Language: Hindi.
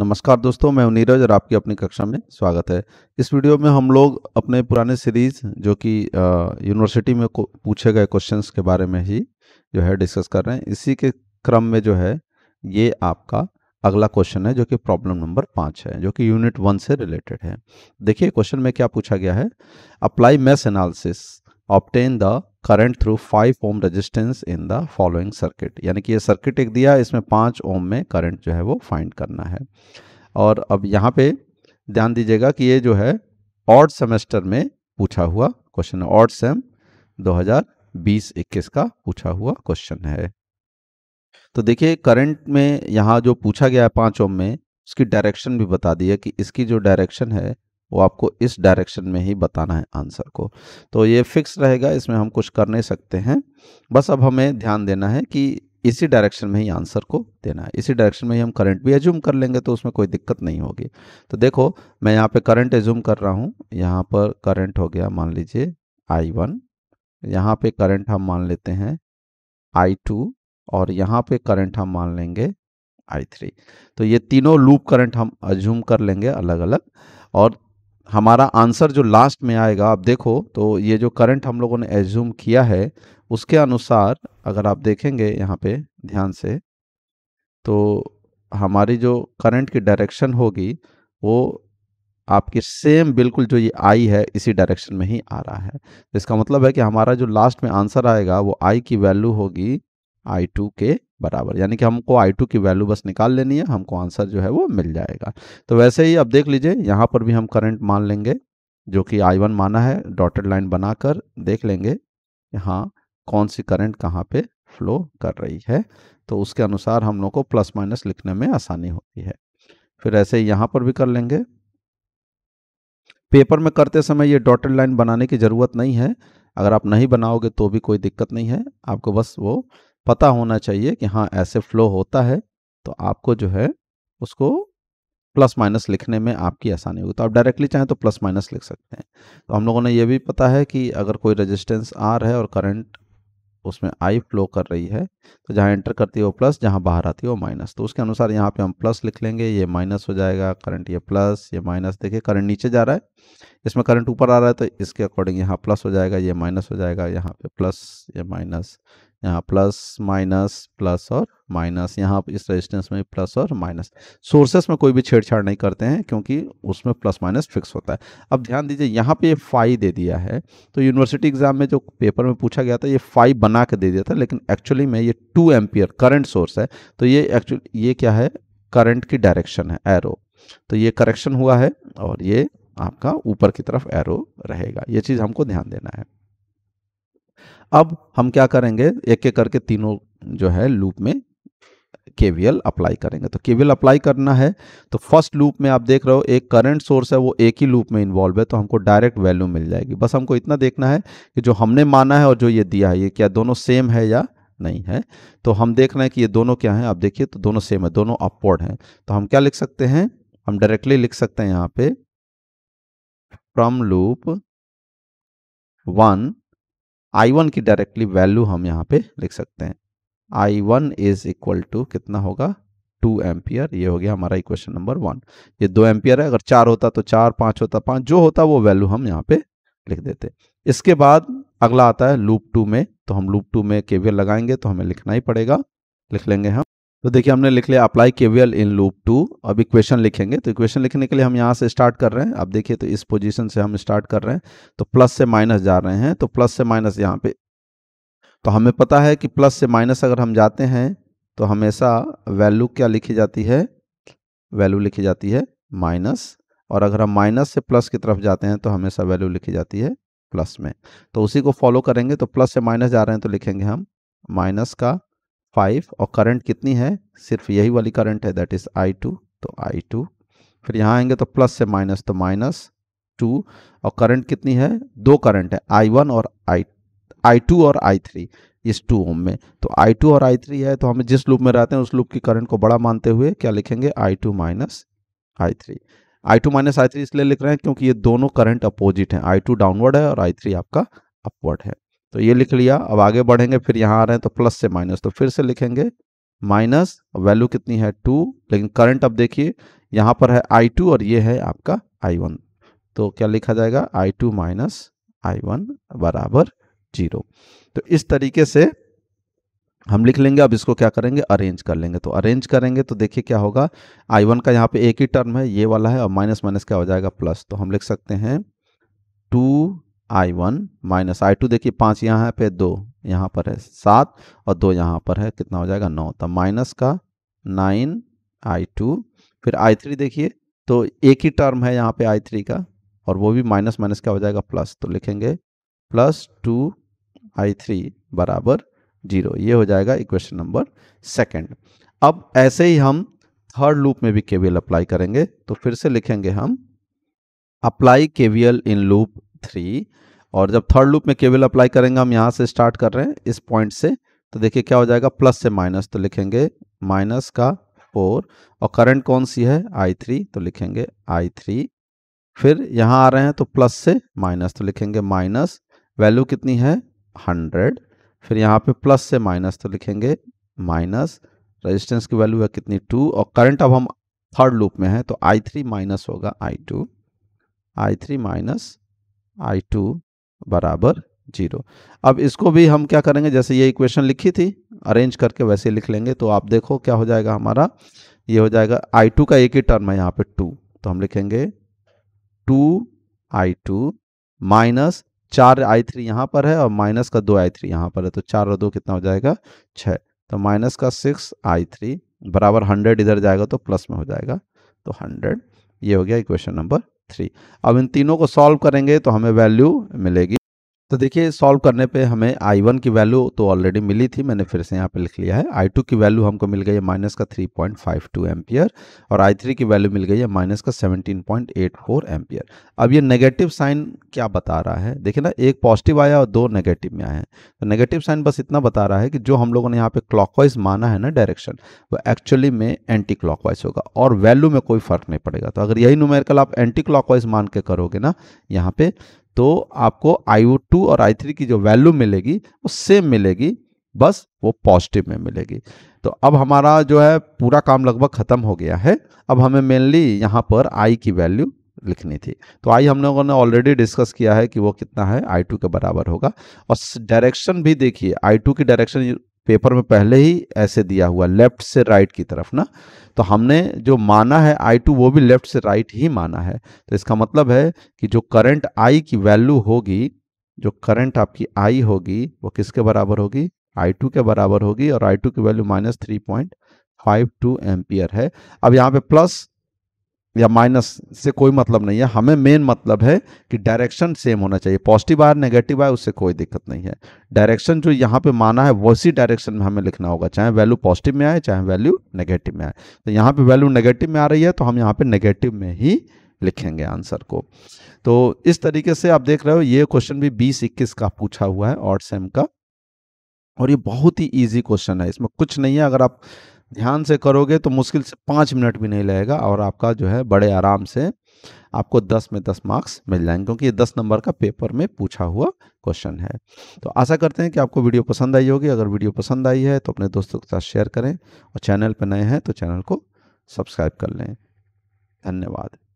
नमस्कार दोस्तों मैं नीरज और आपकी अपनी कक्षा में स्वागत है इस वीडियो में हम लोग अपने पुराने सीरीज जो कि यूनिवर्सिटी में पूछे गए क्वेश्चंस के बारे में ही जो है डिस्कस कर रहे हैं इसी के क्रम में जो है ये आपका अगला क्वेश्चन है जो कि प्रॉब्लम नंबर पाँच है जो कि यूनिट वन से रिलेटेड है देखिए क्वेश्चन में क्या पूछा गया है apply mesh analysis obtain the current through 5 ohm resistance in the following circuit यानी कि ये सर्किट एक दिया इसमें 5 ओम में करंट जो है वो फाइंड करना है और अब यहाँ पे ध्यान दीजिएगा कि ये जो है ऑर्ड सेमेस्टर में पूछा हुआ क्वेश्चन है ऑर्ड सेम 2020-21 का पूछा हुआ क्वेश्चन है तो देखिए करंट में यहाँ जो पूछा गया है पाँच ओम में उसकी डायरेक्शन भी बता दी है कि इसकी जो डायरेक्शन है वो आपको इस डायरेक्शन में ही बताना है आंसर को तो ये फिक्स रहेगा इसमें हम कुछ कर नहीं सकते हैं बस अब हमें ध्यान देना है कि इसी डायरेक्शन में ही आंसर को देना है इसी डायरेक्शन में ही हम करंट भी एज्यूम कर लेंगे तो उसमें कोई दिक्कत नहीं होगी तो देखो मैं यहाँ पे करंट एज्यूम कर रहा हूँ यहाँ पर करंट हो गया मान लीजिए आई वन यहाँ पे करंट हम मान लेते हैं आई टू और यहाँ पे करंट हम मान लेंगे आई थ्री तो ये तीनों लूप करंट हम एज्यूम कर लेंगे अलग अलग और हमारा आंसर जो लास्ट में आएगा आप देखो तो ये जो करंट हम लोगों ने एज्यूम किया है उसके अनुसार अगर आप देखेंगे यहाँ पे ध्यान से तो हमारी जो करंट की डायरेक्शन होगी वो आपके सेम बिल्कुल जो ये आई है इसी डायरेक्शन में ही आ रहा है इसका मतलब है कि हमारा जो लास्ट में आंसर आएगा वो आई की वैल्यू होगी आई टू के बराबर यानी कि हमको आई टू की वैल्यू बस निकाल लेनी है हमको आंसर जो है वो मिल जाएगा तो वैसे ही अब देख लीजिए यहाँ पर भी हम करंट मान लेंगे जो कि आई वन माना है डॉटेड लाइन बनाकर देख लेंगे यहाँ कौन सी करंट कहाँ पे फ्लो कर रही है तो उसके अनुसार हम लोग को प्लस माइनस लिखने में आसानी होती है फिर ऐसे ही यहाँ पर भी कर लेंगे पेपर में करते समय ये डॉटेड लाइन बनाने की ज़रूरत नहीं है अगर आप नहीं बनाओगे तो भी कोई दिक्कत नहीं है आपको बस वो पता होना चाहिए कि हाँ ऐसे फ्लो होता है तो आपको जो है उसको प्लस माइनस लिखने में आपकी आसानी होगी तो आप डायरेक्टली चाहें तो प्लस माइनस लिख सकते हैं तो हम लोगों ने यह भी पता है कि अगर कोई रेजिस्टेंस आर है और करंट उसमें आई फ्लो कर रही है तो जहाँ एंटर करती है वो प्लस जहाँ बाहर आती है वो माइनस तो उसके अनुसार यहाँ पे हम प्लस लिख लेंगे ये माइनस हो जाएगा करंट ये प्लस ये माइनस देखिए करंट नीचे जा रहा है इसमें करंट ऊपर आ रहा है तो इसके अकॉर्डिंग यहाँ प्लस हो जाएगा ये माइनस हो जाएगा यहाँ पे प्लस ये माइनस यहाँ प्लस माइनस प्लस और माइनस यहाँ इस रेजिस्टेंस में प्लस और माइनस सोर्सेस में कोई भी छेड़छाड़ नहीं करते हैं क्योंकि उसमें प्लस माइनस फिक्स होता है अब ध्यान दीजिए यहाँ पे ये फाइव दे दिया है तो यूनिवर्सिटी एग्जाम में जो पेपर में पूछा गया था ये फाइव बना के दे दिया था लेकिन एक्चुअली में ये टू एम्पियर करंट सोर्स है तो ये एक्चुअली ये क्या है करंट की डायरेक्शन है एरो तो ये करेक्शन हुआ है और ये आपका ऊपर की तरफ एरो रहेगा ये चीज़ हमको ध्यान देना है अब हम क्या करेंगे एक एक करके तीनों जो है लूप में केवीएल अप्लाई करेंगे तो केवीएल अप्लाई करना है तो फर्स्ट लूप में आप देख रहे हो एक करंट सोर्स है वो एक ही लूप में इन्वॉल्व है तो हमको डायरेक्ट वैल्यू मिल जाएगी बस हमको इतना देखना है कि जो हमने माना है और जो ये दिया है ये क्या दोनों सेम है या नहीं है तो हम देख रहे हैं कि ये दोनों क्या है आप देखिए तो दोनों सेम है दोनों अपवर्ड हैं तो हम क्या लिख सकते हैं हम डायरेक्टली लिख सकते हैं यहाँ पे from loop one I one की डायरेक्टली वैल्यू हम यहाँ पे लिख सकते हैं I one is equal to कितना होगा टू एम्पियर ये हो गया हमारा इक्वेशन नंबर वन ये दो एम्पियर है अगर चार होता तो चार पाँच होता पाँच जो होता वो वैल्यू हम यहाँ पे लिख देते इसके बाद अगला आता है लूप टू में तो हम लूप टू में केवियर लगाएंगे तो हमें लिखना ही पड़ेगा लिख लेंगे हम तो देखिए हमने लिख लिया apply KVL in loop two अब इक्वेशन लिखेंगे तो इक्वेशन लिखने के लिए हम यहाँ से स्टार्ट कर रहे हैं अब देखिए तो इस पोजीशन से हम स्टार्ट कर रहे हैं तो प्लस से माइनस जा रहे हैं तो प्लस से माइनस यहाँ पे तो हमें पता है कि प्लस से माइनस अगर हम जाते हैं तो हमेशा वैल्यू क्या लिखी जाती है वैल्यू लिखी जाती है माइनस और अगर हम माइनस से प्लस की तरफ जाते हैं तो हमेशा वैल्यू लिखी जाती है प्लस में तो उसी को फॉलो करेंगे तो प्लस से माइनस जा रहे हैं तो लिखेंगे हम माइनस का फाइव और करंट कितनी है सिर्फ यही वाली करंट है दैट इज आई टू तो आई टू फिर यहाँ आएंगे तो प्लस से माइनस तो माइनस टू और करंट कितनी है दो करंट है आई वन और आई आई टू और आई थ्री इस टू ओम में तो आई टू और आई थ्री है तो हम जिस लूप में रहते हैं उस लूप की करंट को बड़ा मानते हुए क्या लिखेंगे I two minus I three I two minus I three इसलिए लिख रहे हैं क्योंकि ये दोनों करंट अपोजिट हैं आई टू डाउनवर्ड है और आई थ्री आपका अपवर्ड है तो ये लिख लिया अब आगे बढ़ेंगे फिर यहाँ आ रहे हैं तो प्लस से माइनस तो फिर से लिखेंगे माइनस वैल्यू कितनी है टू लेकिन करंट अब देखिए यहाँ पर है आई टू और ये है आपका आई वन तो क्या लिखा जाएगा I two minus I one बराबर जीरो तो इस तरीके से हम लिख लेंगे अब इसको क्या करेंगे अरेंज कर लेंगे तो अरेंज करेंगे तो देखिए क्या होगा आई वन का यहाँ पे एक ही टर्म है ये वाला है और माइनस माइनस क्या हो जाएगा प्लस तो हम लिख सकते हैं two I one minus I two देखिए पाँच यहाँ है फिर दो यहाँ पर है सात और दो यहाँ पर है कितना हो जाएगा नौ तो माइनस का नाइन आई टू फिर आई थ्री देखिए तो एक ही टर्म है यहाँ पे आई थ्री का और वो भी माइनस माइनस क्या हो जाएगा प्लस तो लिखेंगे प्लस टू आई थ्री बराबर जीरो ये हो जाएगा इक्वेशन नंबर सेकेंड अब ऐसे ही हम थर्ड लूप में भी केवीएल अप्लाई करेंगे तो फिर से लिखेंगे हम apply KVL in loop three और जब थर्ड लूप में केवल अप्लाई करेंगे हम यहाँ से स्टार्ट कर रहे हैं इस पॉइंट से तो देखिए क्या हो जाएगा प्लस से माइनस तो लिखेंगे माइनस का फोर और करंट कौन सी है आई थ्री तो लिखेंगे आई थ्री फिर यहाँ आ रहे हैं तो प्लस से माइनस तो लिखेंगे माइनस वैल्यू कितनी है हंड्रेड फिर यहाँ पे प्लस से माइनस तो लिखेंगे माइनस रेजिस्टेंस की वैल्यू है कितनी टू और करंट अब हम थर्ड लूप में है तो आई थ्री माइनस होगा I two I three minus I two बराबर जीरो अब इसको भी हम क्या करेंगे जैसे ये इक्वेशन लिखी थी अरेंज करके वैसे लिख लेंगे तो आप देखो क्या हो जाएगा हमारा ये हो जाएगा आई टू का एक ही टर्म है यहाँ पे टू तो हम लिखेंगे टू आई टू माइनस चार आई थ्री यहाँ पर है और माइनस का दो आई थ्री यहाँ पर है तो चार और दो कितना हो जाएगा छः तो माइनस का सिक्स आई थ्री बराबर हंड्रेड इधर जाएगा तो प्लस में हो जाएगा तो हंड्रेड ये हो गया इक्वेशन नंबर थ्री अब इन तीनों को सॉल्व करेंगे तो हमें वैल्यू मिलेगी तो देखिए सॉल्व करने पे हमें आई वन की वैल्यू तो ऑलरेडी मिली थी मैंने फिर से यहाँ पे लिख लिया है आई टू की वैल्यू हमको मिल गई है माइनस का three point five two ampere और आई थ्री की वैल्यू मिल गई है माइनस का seventeen point eight four ampere अब ये नेगेटिव साइन क्या बता रहा है देखिए ना एक पॉजिटिव आया और दो नेगेटिव में आए तो नेगेटिव साइन बस इतना बता रहा है कि जो हम लोगों ने यहाँ पे क्लॉकवाइज माना है ना डायरेक्शन वो एक्चुअली में एंटी क्लॉकवाइज होगा और वैल्यू में कोई फर्क नहीं पड़ेगा तो अगर यही नुमेरिकल आप एंटी क्लॉकवाइज मान के करोगे ना यहाँ पे तो आपको आई टू और आई थ्री की जो वैल्यू मिलेगी वो सेम मिलेगी बस वो पॉजिटिव में मिलेगी तो अब हमारा जो है पूरा काम लगभग ख़त्म हो गया है अब हमें मेनली यहाँ पर आई की वैल्यू लिखनी थी तो आई हम लोगों ने ऑलरेडी डिस्कस किया है कि वो कितना है आई टू के बराबर होगा और डायरेक्शन भी देखिए आई टू की डायरेक्शन पेपर में पहले ही ऐसे दिया हुआ लेफ्ट से राइट की तरफ ना तो हमने जो माना है आई टू वो भी लेफ्ट से राइट ही माना है तो इसका मतलब है कि जो करंट आई की वैल्यू होगी जो करंट आपकी आई होगी वो किसके बराबर होगी आई टू के बराबर होगी और आई टू की value minus three point five two ampere है अब यहाँ पे प्लस या माइनस से कोई मतलब नहीं है हमें मेन मतलब है कि डायरेक्शन सेम होना चाहिए पॉजिटिव आए नेगेटिव आए उससे कोई दिक्कत नहीं है डायरेक्शन जो यहाँ पे माना है वैसी डायरेक्शन में हमें लिखना होगा चाहे वैल्यू पॉजिटिव में आए चाहे वैल्यू नेगेटिव में आए तो यहाँ पे वैल्यू नेगेटिव में आ रही है तो हम यहाँ पे नेगेटिव में ही लिखेंगे आंसर को तो इस तरीके से आप देख रहे हो ये क्वेश्चन भी बीस इक्कीस का पूछा हुआ है और सेम का और ये बहुत ही ईजी क्वेश्चन है इसमें कुछ नहीं है अगर आप ध्यान से करोगे तो मुश्किल से पाँच मिनट भी नहीं लगेगा और आपका जो है बड़े आराम से आपको दस में दस मार्क्स मिल जाएंगे क्योंकि ये दस नंबर का पेपर में पूछा हुआ क्वेश्चन है तो आशा करते हैं कि आपको वीडियो पसंद आई होगी अगर वीडियो पसंद आई है तो अपने दोस्तों के साथ शेयर करें और चैनल पर नए हैं तो चैनल को सब्सक्राइब कर लें धन्यवाद